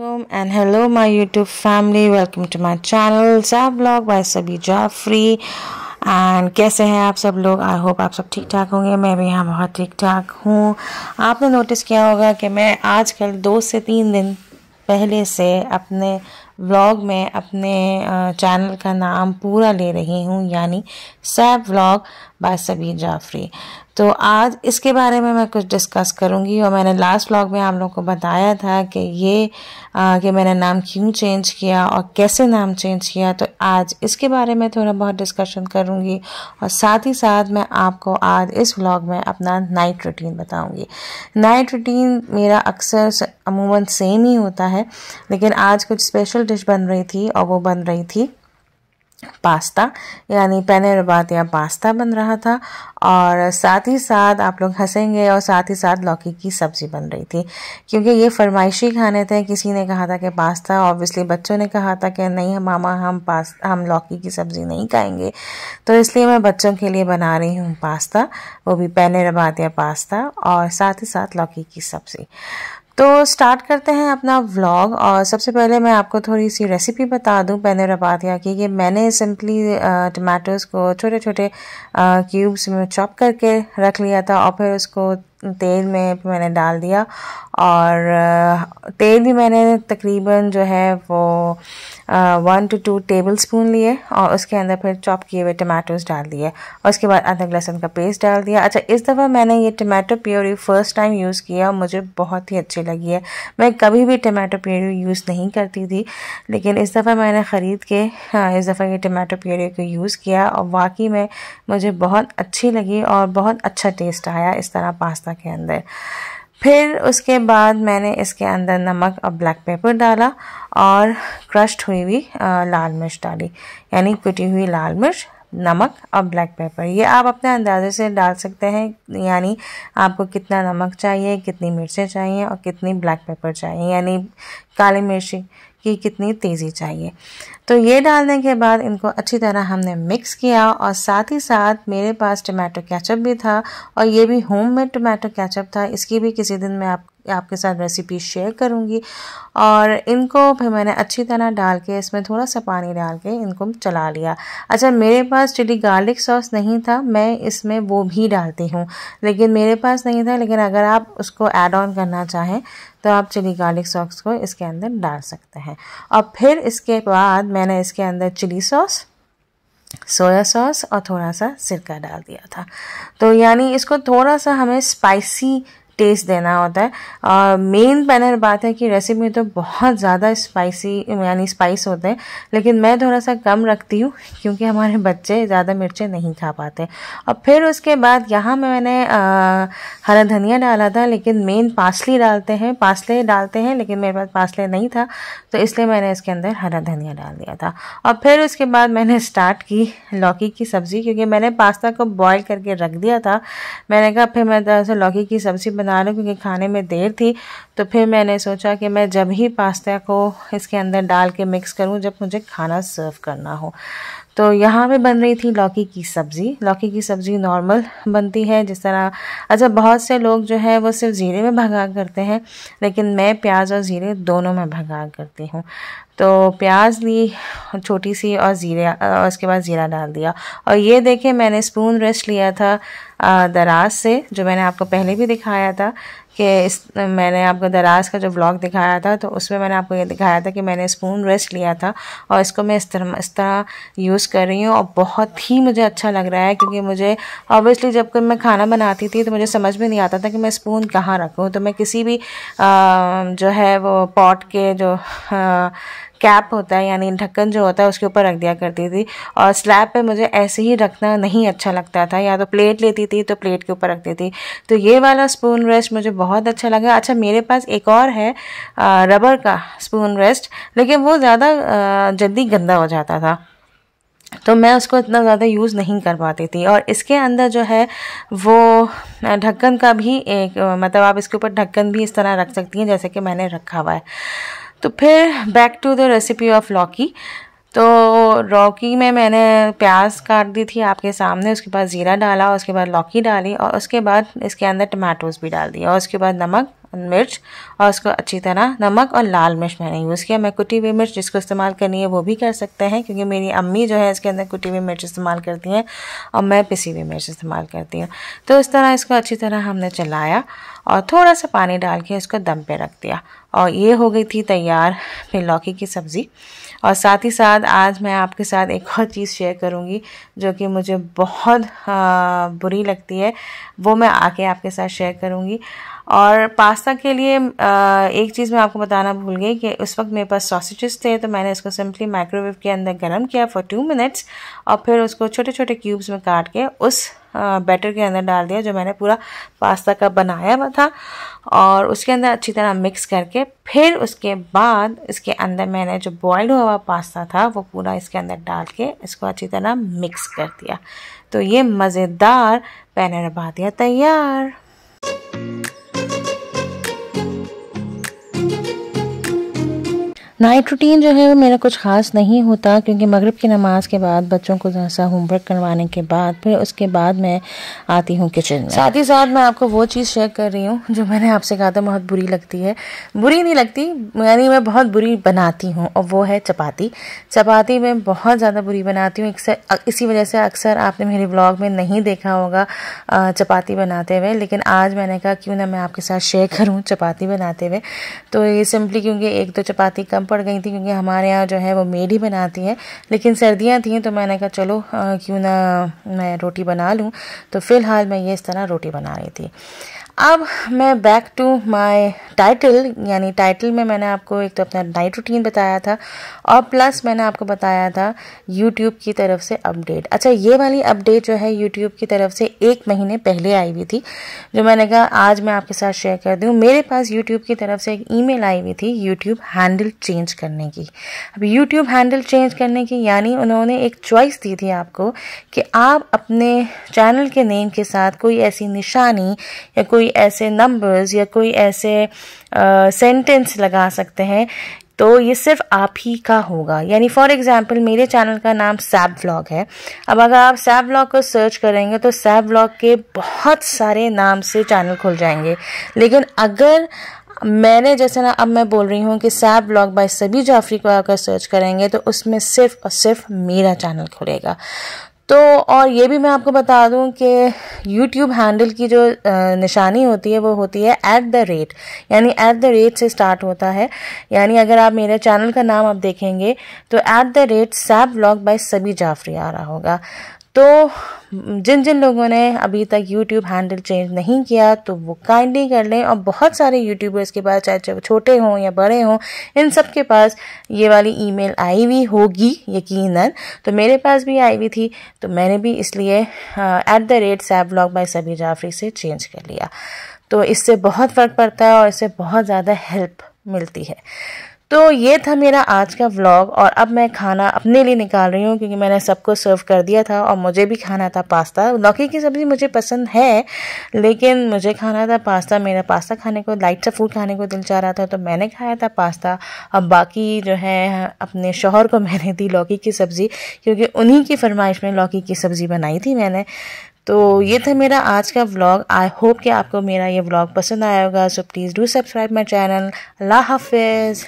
वालेकुम and hello my YouTube family welcome to my channel Zab Vlog by Sabi Jafri and कैसे हैं आप सब लोग आई होप आप सब ठीक ठाक होंगे मैं भी यहाँ बहुत ठीक ठाक हूँ आपने नोटिस किया होगा कि मैं आजकल दो से तीन दिन पहले से अपने व्लॉग में अपने चैनल का नाम पूरा ले रही हूँ यानी सैब व्लॉग बाय सबी जाफरी तो आज इसके बारे में मैं कुछ डिस्कस करूंगी और मैंने लास्ट व्लॉग में आप लोगों को बताया था कि ये आ, कि मैंने नाम क्यों चेंज किया और कैसे नाम चेंज किया तो आज इसके बारे में थोड़ा बहुत डिस्कशन करूंगी और साथ ही साथ मैं आपको आज इस व्लॉग में अपना नाइट रूटीन बताऊंगी नाइट रूटीन मेरा अक्सर अमूमन सेम ही होता है लेकिन आज कुछ स्पेशल डिश बन रही थी और वो बन रही थी पास्ता यानी पैने रबात या पास्ता बन रहा था और साथ ही साथ आप लोग हंसेंगे और साथ ही साथ लौकी की सब्ज़ी बन रही थी क्योंकि ये फरमाइशी खाने थे किसी ने कहा था कि पास्ता ऑब्वियसली बच्चों ने कहा था कि नहीं मामा हम पास हम लौकी की सब्ज़ी नहीं खाएंगे तो इसलिए मैं बच्चों के लिए बना रही हूँ पास्ता वो भी पैने रबात या पास्ता और साथ ही साथ लौकी की सब्ज़ी तो स्टार्ट करते हैं अपना व्लॉग और सबसे पहले मैं आपको थोड़ी सी रेसिपी बता दूं पहले रबातिया की कि मैंने सिंपली टमाटोज़ को छोटे छोटे क्यूब्स में चॉप करके रख लिया था और फिर उसको तेल में मैंने डाल दिया और तेल भी मैंने तकरीबन जो है वो one two two tablespoon लिए और उसके अंदर फिर चॉप किए हुए टमाटोज डाल दिए और उसके बाद अदरक लहसुन का पेस्ट डाल दिया अच्छा इस दफ़ा मैंने ये tomato puree first time use किया मुझे बहुत ही अच्छी लगी है मैं कभी भी टमाटो प्योरी यूज़ नहीं करती थी लेकिन इस दफ़ा मैंने ख़रीद के हाँ, इस दफ़ा ये टमाटो प्योरी को यूज़ किया और वाकई में मुझे बहुत अच्छी लगी और बहुत अच्छा टेस्ट आया इस तरह पास्ता पास्ता के अंदर फिर उसके बाद मैंने इसके अंदर नमक और ब्लैक पेपर डाला और क्रश्ड हुई हुई लाल मिर्च डाली यानी कुटी हुई लाल मिर्च नमक और ब्लैक पेपर ये आप अपने अंदाजे से डाल सकते हैं यानी आपको कितना नमक चाहिए कितनी मिर्चें चाहिए और कितनी ब्लैक पेपर चाहिए यानी काली मिर्ची कि कितनी तेज़ी चाहिए तो ये डालने के बाद इनको अच्छी तरह हमने मिक्स किया और साथ ही साथ मेरे पास टमाटो कैचअप भी था और ये भी होम मेड टमाटो कैचअप था इसकी भी किसी दिन मैं आप आपके साथ रेसिपी शेयर करूँगी और इनको फिर मैंने अच्छी तरह डाल के इसमें थोड़ा सा पानी डाल के इनको चला लिया अच्छा मेरे पास चिली गार्लिक सॉस नहीं था मैं इसमें वो भी डालती हूँ लेकिन मेरे पास नहीं था लेकिन अगर आप उसको ऐड ऑन करना चाहें तो आप चिली गार्लिक सॉस को इसके अंदर डाल सकते हैं और फिर इसके बाद मैंने इसके अंदर चिली सॉस सोया सॉस और थोड़ा सा सिरका डाल दिया था तो यानी इसको थोड़ा सा हमें स्पाइसी टेस्ट देना होता है मेन पैनर बात है कि रेसिपी में तो बहुत ज़्यादा स्पाइसी यानी स्पाइस होते हैं लेकिन मैं थोड़ा सा कम रखती हूँ क्योंकि हमारे बच्चे ज़्यादा मिर्चें नहीं खा पाते और फिर उसके बाद यहाँ में मैंने हरा धनिया डाला था लेकिन मेन पासली डालते हैं पासले डालते हैं लेकिन मेरे पास पासले नहीं था तो इसलिए मैंने इसके अंदर हरा धनिया डाल दिया था और फिर उसके बाद मैंने स्टार्ट की लौकी की सब्ज़ी क्योंकि मैंने पास्ता को बॉयल करके रख दिया था मैंने कहा फिर मैं तो लौकी की सब्ज़ी बना बना दानों क्योंकि खाने में देर थी तो फिर मैंने सोचा कि मैं जब ही पास्ता को इसके अंदर डाल के मिक्स करूँ जब मुझे खाना सर्व करना हो तो यहाँ पे बन रही थी लौकी की सब्ज़ी लौकी की सब्ज़ी नॉर्मल बनती है जिस तरह अच्छा बहुत से लोग जो है वो सिर्फ ज़ीरे में भगा करते हैं लेकिन मैं प्याज और ज़ीरे दोनों में भगा करती हूँ तो प्याज ली छोटी सी और जीरे और उसके बाद ज़ीरा डाल दिया और ये देखें मैंने स्पून रेस्ट लिया था दराज से जो मैंने आपको पहले भी दिखाया था कि इस मैंने आपको दराज का जो ब्लॉग दिखाया था तो उसमें मैंने आपको ये दिखाया था कि मैंने स्पून रेस्ट लिया था और इसको मैं इस तरह इस तरह यूज़ कर रही हूँ और बहुत ही मुझे अच्छा लग रहा है क्योंकि मुझे ऑब्वियसली जब मैं खाना बनाती थी तो मुझे समझ में नहीं आता था कि मैं स्पून कहाँ रखूँ तो मैं किसी भी आ, जो है वो पॉट के जो आ, हाँ, कैप होता है यानी ढक्कन जो होता है उसके ऊपर रख दिया करती थी और स्लैब पे मुझे ऐसे ही रखना नहीं अच्छा लगता था या तो प्लेट लेती थी तो प्लेट के ऊपर रखती थी तो ये वाला स्पून रेस्ट मुझे बहुत अच्छा लगा अच्छा मेरे पास एक और है रबर का स्पून रेस्ट लेकिन वो ज़्यादा जल्दी गंदा हो जाता था तो मैं उसको इतना ज़्यादा यूज़ नहीं कर पाती थी और इसके अंदर जो है वो ढक्कन का भी एक मतलब आप इसके ऊपर ढक्कन भी इस तरह रख सकती हैं जैसे कि मैंने रखा हुआ है तो फिर back to the recipe of लौकी तो लौकी में मैंने प्याज काट दी थी आपके सामने उसके बाद ज़ीरा डाला उसके बाद लौकी डाली और उसके बाद इसके अंदर टमाटोज भी डाल दिए और उसके बाद नमक मिर्च और उसको अच्छी तरह नमक और लाल मिर्च मैंने यूज़ किया मैं कुटी हुई मिर्च जिसको इस्तेमाल करनी है वो भी कर सकते हैं क्योंकि मेरी अम्मी जो है इसके अंदर कुटी हुई मिर्च इस्तेमाल करती हैं और मैं पिसी हुई मिर्च इस्तेमाल करती हूँ तो इस तरह इसको अच्छी तरह हमने चलाया और थोड़ा सा पानी डाल के इसको दम पे रख दिया और ये हो गई थी तैयार फिर लौकी की सब्ज़ी और साथ ही साथ आज मैं आपके साथ एक और चीज़ शेयर करूँगी जो कि मुझे बहुत आ, हाँ, बुरी लगती है वो मैं आके आपके साथ शेयर करूँगी और पास्ता के लिए एक चीज़ मैं आपको बताना भूल गई कि उस वक्त मेरे पास सॉसेजेस थे तो मैंने इसको सिंपली माइक्रोवेव के अंदर गर्म किया फॉर टू मिनट्स और फिर उसको छोटे छोटे क्यूब्स में काट के उस बैटर के अंदर डाल दिया जो मैंने पूरा पास्ता का बनाया हुआ था और उसके अंदर अच्छी तरह मिक्स करके फिर उसके बाद इसके अंदर मैंने जो बॉयल्ड हुआ पास्ता था वो पूरा इसके अंदर डाल के इसको अच्छी तरह मिक्स कर दिया तो ये मज़ेदार पैनर बातिया तैयार नाइट रूटीन जो है मेरा कुछ ख़ास नहीं होता क्योंकि मगरब की नमाज़ के बाद बच्चों को जरा सा होमवर्क करवाने के बाद फिर उसके बाद मैं आती हूँ किचन में साथ ही साथ मैं आपको वो चीज़ शेयर कर रही हूँ जो मैंने आपसे कहा था बहुत बुरी लगती है बुरी नहीं लगती यानी मैं बहुत बुरी बनाती हूँ और वो है चपाती चपाती मैं बहुत ज़्यादा बुरी बनाती हूँ इसी वजह से अक्सर आपने मेरे ब्लॉग में नहीं देखा होगा चपाती बनाते हुए लेकिन आज मैंने कहा क्यों ना मैं आपके साथ शेयर करूँ चपाती बनाते हुए तो ये सिंपली क्योंकि एक तो चपाती कम पड़ गई थी क्योंकि हमारे यहाँ जो है वो मेड ही बनाती है लेकिन सर्दियाँ थी तो मैंने कहा चलो क्यों ना मैं रोटी बना लूँ तो फ़िलहाल मैं ये इस तरह रोटी बना रही थी अब मैं बैक टू माय टाइटल यानी टाइटल में मैंने आपको एक तो अपना नाइट रूटीन बताया था और प्लस मैंने आपको बताया था यूट्यूब की तरफ से अपडेट अच्छा ये वाली अपडेट जो है यूट्यूब की तरफ से एक महीने पहले आई हुई थी जो मैंने कहा आज मैं आपके साथ शेयर कर दूँ मेरे पास यूट्यूब की तरफ से एक ई आई हुई थी यूट्यूब हैंडल चेंज करने की अब यूट्यूब हैंडल चेंज करने की यानी उन्होंने एक चॉइस दी थी आपको कि आप अपने चैनल के नेम के साथ कोई ऐसी निशानी या कोई कोई ऐसे नंबर्स या कोई ऐसे सेंटेंस uh, लगा सकते हैं तो ये सिर्फ आप ही का होगा यानी फॉर एग्जाम्पल मेरे चैनल का नाम सैब व्लॉग है अब अगर आप सैब व्लॉग को सर्च करेंगे तो सैब व्लॉग के बहुत सारे नाम से चैनल खुल जाएंगे लेकिन अगर मैंने जैसे ना अब मैं बोल रही हूँ कि सैब ब्लॉग बाय सभी जाफरी को अगर सर्च करेंगे तो उसमें सिर्फ और सिर्फ मेरा चैनल खुलेगा तो और ये भी मैं आपको बता दूं कि YouTube हैंडल की जो निशानी होती है वो होती है ऐट द रेट यानी ऐट द रेट से स्टार्ट होता है यानी अगर आप मेरे चैनल का नाम आप देखेंगे तो at the rate Zab vlog by Sabi Jafri आ रहा होगा तो जिन जिन लोगों ने अभी तक यूट्यूब हैंडल चेंज नहीं किया तो वो काइंडली कर लें और बहुत सारे यूट्यूबर्स के पास चाहे चाहे छोटे हों या बड़े हों इन सब के पास ये वाली ईमेल आई हुई होगी यकीनन तो मेरे पास भी आई हुई थी तो मैंने भी इसलिए at the rate Zab vlog by Sabi Jafri से चेंज कर लिया तो इससे बहुत फ़र्क पड़ता है और इससे बहुत ज़्यादा हेल्प मिलती है तो ये था मेरा आज का व्लॉग और अब मैं खाना अपने लिए निकाल रही हूँ क्योंकि मैंने सबको सर्व कर दिया था और मुझे भी खाना था पास्ता लौकी की सब्ज़ी मुझे पसंद है लेकिन मुझे खाना था पास्ता मेरा पास्ता खाने को लाइट सा फूड खाने को दिल चाह रहा था तो मैंने खाया था पास्ता अब बाकी जो है अपने शोहर को मैंने दी लौकी की सब्ज़ी क्योंकि उन्हीं की फरमाइश में लौकी की सब्ज़ी बनाई थी मैंने तो ये था मेरा आज का व्लॉग आई होप कि आपको मेरा ये व्लॉग पसंद आया होगा so please do subscribe my channel अल्लाह हाफिज़